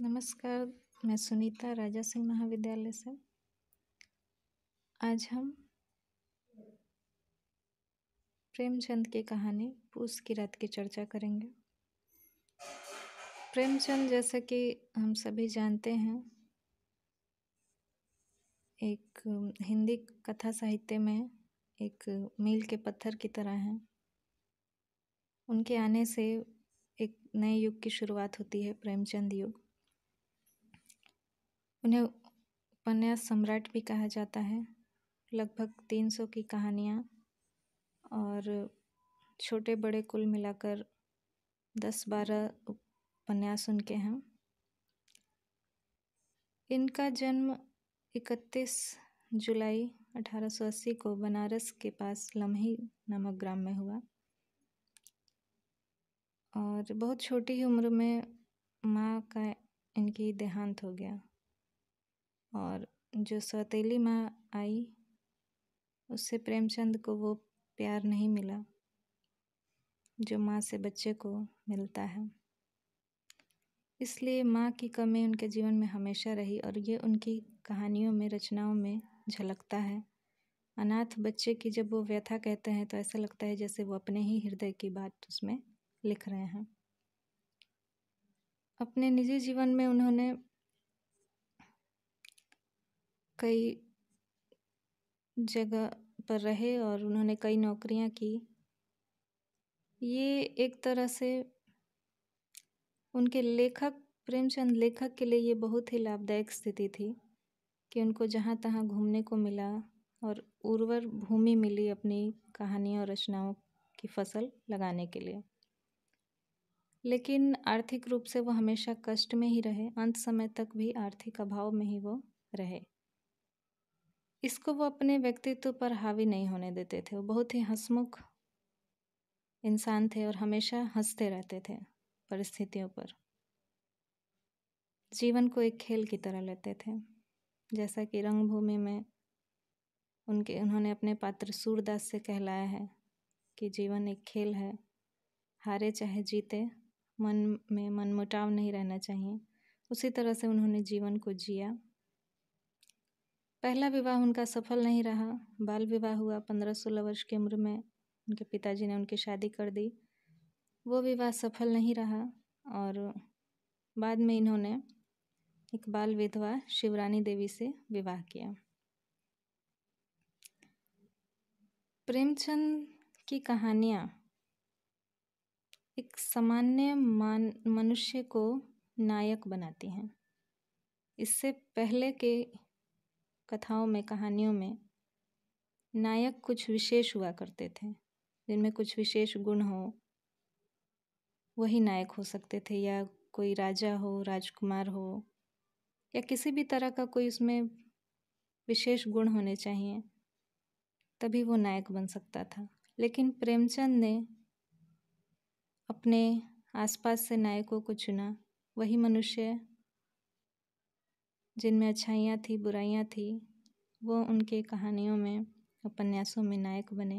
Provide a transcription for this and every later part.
नमस्कार मैं सुनीता राजा सिंह महाविद्यालय से आज हम प्रेमचंद की कहानी पूस की रात की चर्चा करेंगे प्रेमचंद जैसा कि हम सभी जानते हैं एक हिंदी कथा साहित्य में एक मील के पत्थर की तरह हैं उनके आने से एक नए युग की शुरुआत होती है प्रेमचंद युग उन्हें उपन्यास सम्राट भी कहा जाता है लगभग तीन सौ की कहानियाँ और छोटे बड़े कुल मिलाकर दस बारह उपन्यास उनके हैं इनका जन्म 31 जुलाई 1880 को बनारस के पास लम्ही नामक ग्राम में हुआ और बहुत छोटी ही उम्र में माँ का इनकी देहांत हो गया और जो सौतीली माँ आई उससे प्रेमचंद को वो प्यार नहीं मिला जो माँ से बच्चे को मिलता है इसलिए माँ की कमी उनके जीवन में हमेशा रही और ये उनकी कहानियों में रचनाओं में झलकता है अनाथ बच्चे की जब वो व्यथा कहते हैं तो ऐसा लगता है जैसे वो अपने ही हृदय की बात उसमें लिख रहे हैं अपने निजी जीवन में उन्होंने कई जगह पर रहे और उन्होंने कई नौकरियाँ की ये एक तरह से उनके लेखक प्रेमचंद लेखक के लिए ये बहुत ही लाभदायक स्थिति थी कि उनको जहाँ तहाँ घूमने को मिला और उर्वर भूमि मिली अपनी कहानियों और रचनाओं की फसल लगाने के लिए लेकिन आर्थिक रूप से वो हमेशा कष्ट में ही रहे अंत समय तक भी आर्थिक अभाव में ही वो रहे इसको वो अपने व्यक्तित्व पर हावी नहीं होने देते थे वो बहुत ही हंसमुख इंसान थे और हमेशा हंसते रहते थे परिस्थितियों पर जीवन को एक खेल की तरह लेते थे जैसा कि रंगभूमि में उनके उन्होंने अपने पात्र सूरदास से कहलाया है कि जीवन एक खेल है हारे चाहे जीते मन में मनमुटाव नहीं रहना चाहिए उसी तरह से उन्होंने जीवन को जिया पहला विवाह उनका सफल नहीं रहा बाल विवाह हुआ पंद्रह सोलह वर्ष की उम्र में उनके पिताजी ने उनकी शादी कर दी वो विवाह सफल नहीं रहा और बाद में इन्होंने एक बाल विधवा शिवरानी देवी से विवाह किया प्रेमचंद की कहानियाँ एक सामान्य मान मनुष्य को नायक बनाती हैं इससे पहले के कथाओं में कहानियों में नायक कुछ विशेष हुआ करते थे जिनमें कुछ विशेष गुण हो वही नायक हो सकते थे या कोई राजा हो राजकुमार हो या किसी भी तरह का कोई उसमें विशेष गुण होने चाहिए तभी वो नायक बन सकता था लेकिन प्रेमचंद ने अपने आसपास से नायकों को चुना वही मनुष्य जिनमें अच्छाइयाँ थी बुराइयाँ थी वो उनके कहानियों में उपन्यासों में नायक बने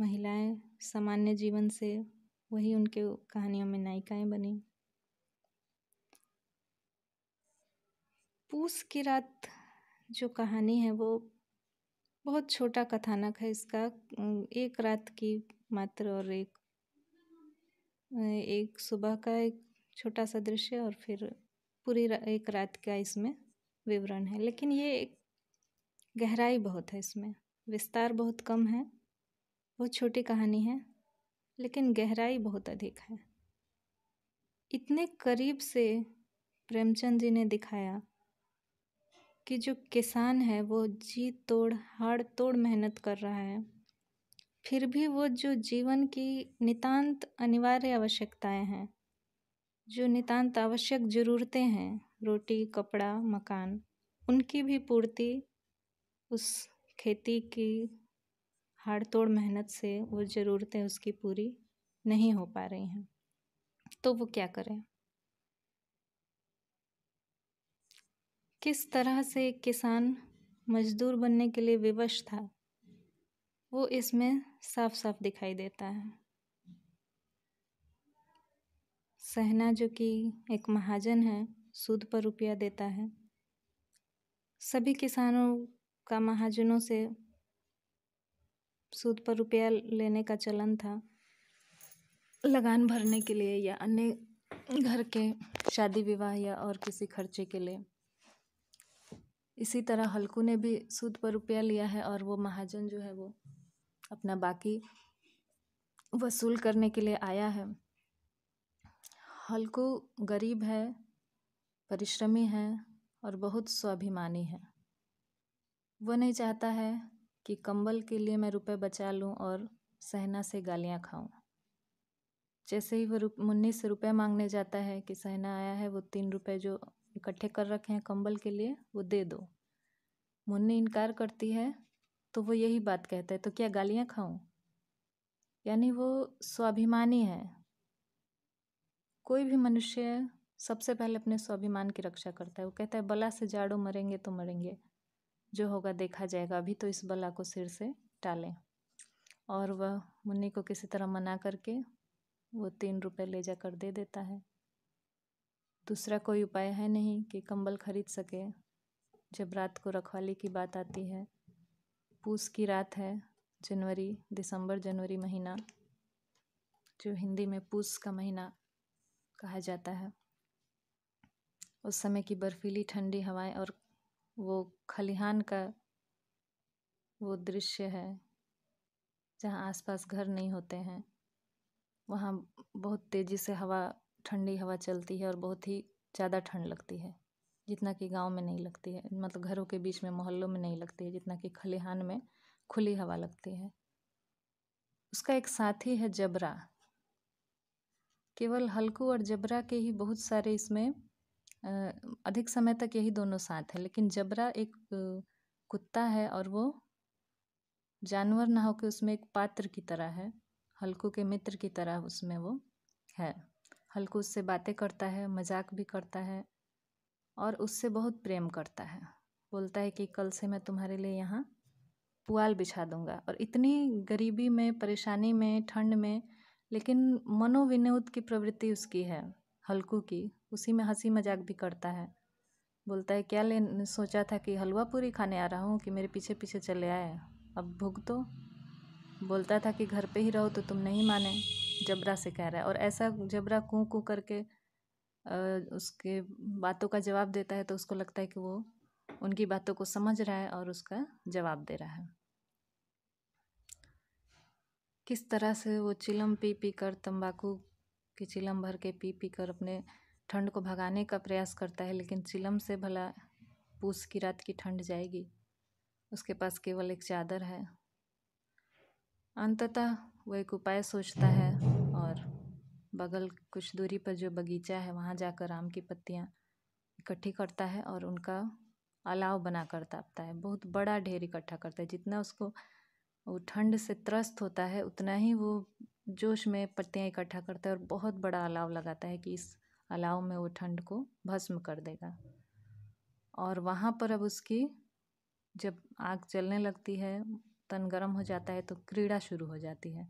महिलाएँ सामान्य जीवन से वही उनके कहानियों में नायिकाएँ बनी पूस की रात जो कहानी है वो बहुत छोटा कथानक है इसका एक रात की मात्र और एक एक सुबह का एक छोटा सा दृश्य और फिर पूरी एक रात का इसमें विवरण है लेकिन ये एक गहराई बहुत है इसमें विस्तार बहुत कम है बहुत छोटी कहानी है लेकिन गहराई बहुत अधिक है इतने करीब से प्रेमचंद जी ने दिखाया कि जो किसान है वो जी तोड़ हाड़ तोड़ मेहनत कर रहा है फिर भी वो जो जीवन की नितांत अनिवार्य आवश्यकताएं हैं जो नितांत आवश्यक ज़रूरतें हैं रोटी कपड़ा मकान उनकी भी पूर्ति उस खेती की हाड़ तोड़ मेहनत से वो ज़रूरतें उसकी पूरी नहीं हो पा रही हैं तो वो क्या करें किस तरह से किसान मजदूर बनने के लिए विवश था वो इसमें साफ साफ दिखाई देता है सहना जो कि एक महाजन है सूद पर रुपया देता है सभी किसानों का महाजनों से सूद पर रुपया लेने का चलन था लगान भरने के लिए या अन्य घर के शादी विवाह या और किसी खर्चे के लिए इसी तरह हल्कू ने भी सूद पर रुपया लिया है और वो महाजन जो है वो अपना बाकी वसूल करने के लिए आया है हल्कू गरीब है परिश्रमी है और बहुत स्वाभिमानी है वो नहीं चाहता है कि कंबल के लिए मैं रुपए बचा लूं और सहना से गालियां खाऊं जैसे ही वो मुन्नी से रुपए मांगने जाता है कि सहना आया है वो तीन रुपए जो इकट्ठे कर रखे हैं कंबल के लिए वो दे दो मुन्नी इनकार करती है तो वो यही बात कहता है तो क्या गालियां खाऊं यानी वो स्वाभिमानी है कोई भी मनुष्य सबसे पहले अपने स्वाभिमान की रक्षा करता है वो कहता है बला से जाड़ो मरेंगे तो मरेंगे जो होगा देखा जाएगा अभी तो इस बला को सिर से टालें और वह मुन्नी को किसी तरह मना करके वो तीन रुपए ले जाकर दे देता है दूसरा कोई उपाय है नहीं कि कंबल खरीद सके जब रात को रखवाली की बात आती है पूस की रात है जनवरी दिसंबर जनवरी महीना जो हिंदी में पूस का महीना कहा जाता है उस समय की बर्फीली ठंडी हवाएं और वो खलिहान का वो दृश्य है जहाँ आसपास घर नहीं होते हैं वहाँ बहुत तेज़ी से हवा ठंडी हवा चलती है और बहुत ही ज़्यादा ठंड लगती है जितना कि गांव में नहीं लगती है मतलब घरों के बीच में मोहल्लों में नहीं लगती है जितना कि खलिहान में खुली हवा लगती है उसका एक साथी है जबरा केवल हल्कू और जबरा के ही बहुत सारे इसमें अधिक समय तक यही दोनों साथ हैं लेकिन जबरा एक कुत्ता है और वो जानवर ना के उसमें एक पात्र की तरह है हल्कू के मित्र की तरह उसमें वो है हल्कू उससे बातें करता है मजाक भी करता है और उससे बहुत प्रेम करता है बोलता है कि कल से मैं तुम्हारे लिए यहाँ पुआल बिछा दूंगा और इतनी गरीबी में परेशानी में ठंड में लेकिन मनोविनोद की प्रवृत्ति उसकी है हल्कू की उसी में हंसी मजाक भी करता है बोलता है क्या ले सोचा था कि हलवा पूरी खाने आ रहा हूँ कि मेरे पीछे पीछे चले आए अब भुग तो बोलता था कि घर पे ही रहो तो तुम नहीं माने जबरा से कह रहा है और ऐसा जबरा कूँ कूँ करके उसके बातों का जवाब देता है तो उसको लगता है कि वो उनकी बातों को समझ रहा है और उसका जवाब दे रहा है किस तरह से वो चिलम पी पी कर तम्बाकू की चिलम भर के पी पी कर अपने ठंड को भगाने का प्रयास करता है लेकिन चिलम से भला पूस की रात की ठंड जाएगी उसके पास केवल एक चादर है अंततः वो एक उपाय सोचता है और बगल कुछ दूरी पर जो बगीचा है वहाँ जाकर आम की पत्तियाँ इकट्ठी करता है और उनका अलाव बना कर तापता है बहुत बड़ा ढेर इकट्ठा करता है जितना उसको वो ठंड से त्रस्त होता है उतना ही वो जोश में पत्तियाँ इकट्ठा करता है और बहुत बड़ा अलाव लगाता है कि इस अलाव में वो ठंड को भस्म कर देगा और वहाँ पर अब उसकी जब आग जलने लगती है तन गर्म हो जाता है तो क्रीड़ा शुरू हो जाती है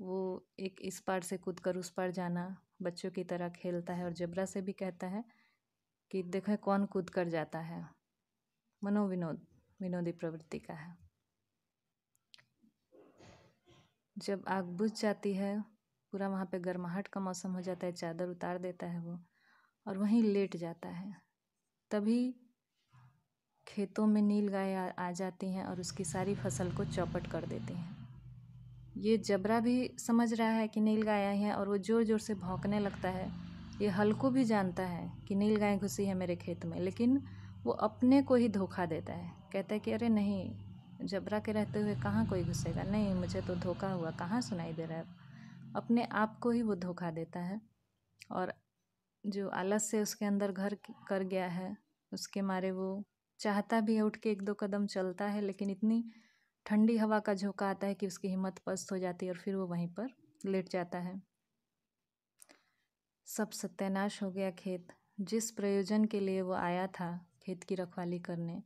वो एक इस पार से कूद कर उस पार जाना बच्चों की तरह खेलता है और जबरा से भी कहता है कि देखें कौन कूद कर जाता है मनोविनोद विनोदी प्रवृत्ति का है जब आग बुझ जाती है पूरा वहाँ पे गर्माहट का मौसम हो जाता है चादर उतार देता है वो और वहीं लेट जाता है तभी खेतों में नील गाय आ, जाती हैं और उसकी सारी फसल को चौपट कर देती हैं ये जबरा भी समझ रहा है कि नील गाय आई हैं और वो ज़ोर ज़ोर से भौंकने लगता है ये हल्कू भी जानता है कि नील गाय घुसी है मेरे खेत में लेकिन वो अपने को ही धोखा देता है कहता है कि अरे नहीं जबरा के रहते हुए कहाँ कोई घुसेगा नहीं मुझे तो धोखा हुआ कहाँ सुनाई दे रहा है अपने आप को ही वो धोखा देता है और जो आलस से उसके अंदर घर कर गया है उसके मारे वो चाहता भी है उठ के एक दो कदम चलता है लेकिन इतनी ठंडी हवा का झोंका आता है कि उसकी हिम्मत पस्त हो जाती है और फिर वो वहीं पर लेट जाता है सब सत्यानाश हो गया खेत जिस प्रयोजन के लिए वो आया था खेत की रखवाली करने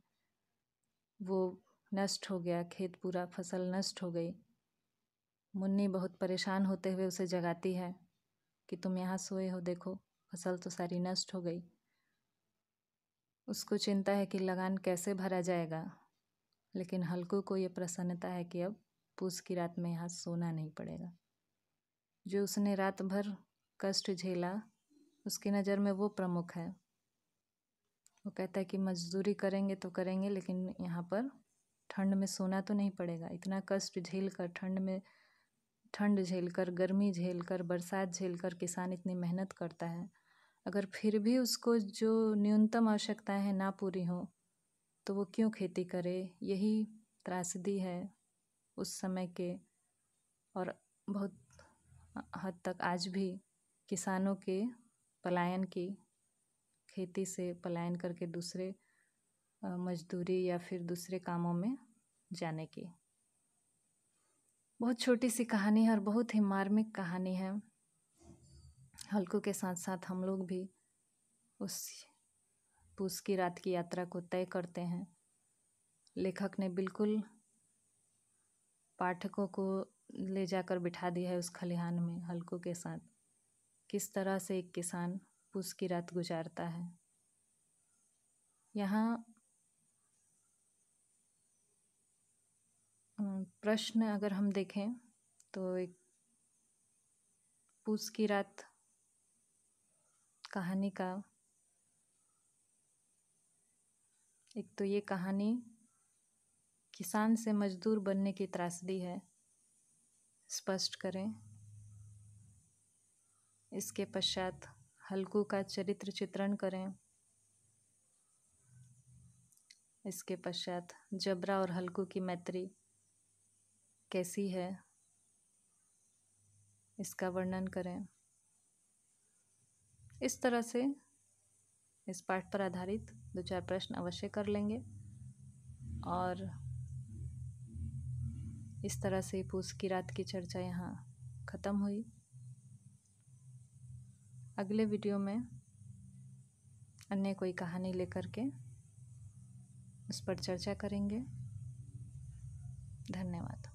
वो नष्ट हो गया खेत पूरा फसल नष्ट हो गई मुन्नी बहुत परेशान होते हुए उसे जगाती है कि तुम यहाँ सोए हो देखो फसल तो सारी नष्ट हो गई उसको चिंता है कि लगान कैसे भरा जाएगा लेकिन हल्कू को ये प्रसन्नता है कि अब पूस की रात में यहाँ सोना नहीं पड़ेगा जो उसने रात भर कष्ट झेला उसकी नज़र में वो प्रमुख है वो कहता है कि मजदूरी करेंगे तो करेंगे लेकिन यहाँ पर ठंड में सोना तो नहीं पड़ेगा इतना कष्ट झेल कर ठंड में ठंड झेल कर गर्मी झेल कर बरसात झेल कर किसान इतनी मेहनत करता है अगर फिर भी उसको जो न्यूनतम आवश्यकताएं हैं ना पूरी हों तो वो क्यों खेती करे यही त्रासदी है उस समय के और बहुत हद तक आज भी किसानों के पलायन की खेती से पलायन करके दूसरे मजदूरी या फिर दूसरे कामों में जाने की बहुत छोटी सी कहानी है और बहुत ही मार्मिक कहानी है हल्कों के साथ साथ हम लोग भी उस पूस की रात की यात्रा को तय करते हैं लेखक ने बिल्कुल पाठकों को ले जाकर बिठा दिया है उस खलिहान में हल्कों के साथ किस तरह से एक किसान पूस की रात गुजारता है यहाँ प्रश्न अगर हम देखें तो एक पूस की रात कहानी का एक तो ये कहानी किसान से मजदूर बनने की त्रासदी है स्पष्ट करें इसके पश्चात हल्कू का चरित्र चित्रण करें इसके पश्चात जबरा और हल्कू की मैत्री कैसी है इसका वर्णन करें इस तरह से इस पाठ पर आधारित दो चार प्रश्न अवश्य कर लेंगे और इस तरह से पूस की रात की चर्चा यहाँ ख़त्म हुई अगले वीडियो में अन्य कोई कहानी लेकर के उस पर चर्चा करेंगे धन्यवाद